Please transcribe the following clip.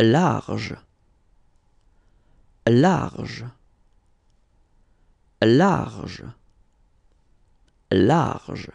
large, large, large, large.